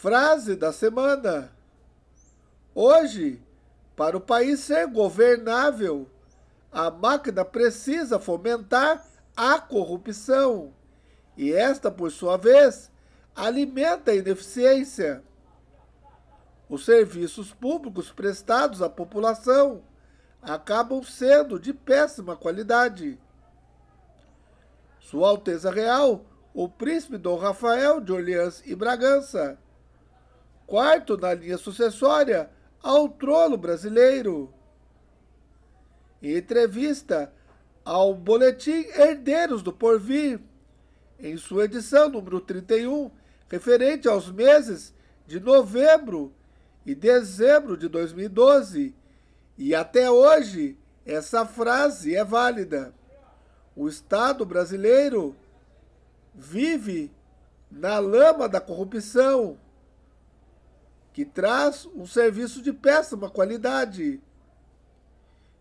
Frase da semana: Hoje, para o país ser governável, a máquina precisa fomentar a corrupção, e esta, por sua vez, alimenta a ineficiência. Os serviços públicos prestados à população acabam sendo de péssima qualidade. Sua Alteza Real, o príncipe Dom Rafael de Orleans e Bragança, quarto na linha sucessória ao trono brasileiro. Em entrevista ao boletim Herdeiros do Porvir, em sua edição número 31, referente aos meses de novembro e dezembro de 2012, e até hoje essa frase é válida. O Estado brasileiro vive na lama da corrupção que traz um serviço de péssima qualidade.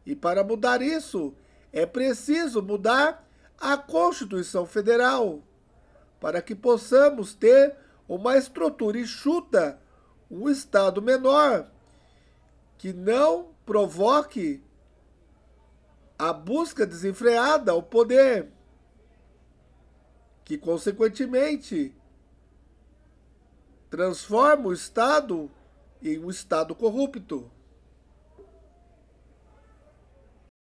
E para mudar isso, é preciso mudar a Constituição Federal, para que possamos ter uma estrutura enxuta, um Estado menor, que não provoque a busca desenfreada ao poder, que, consequentemente, transforma o Estado em um Estado corrupto.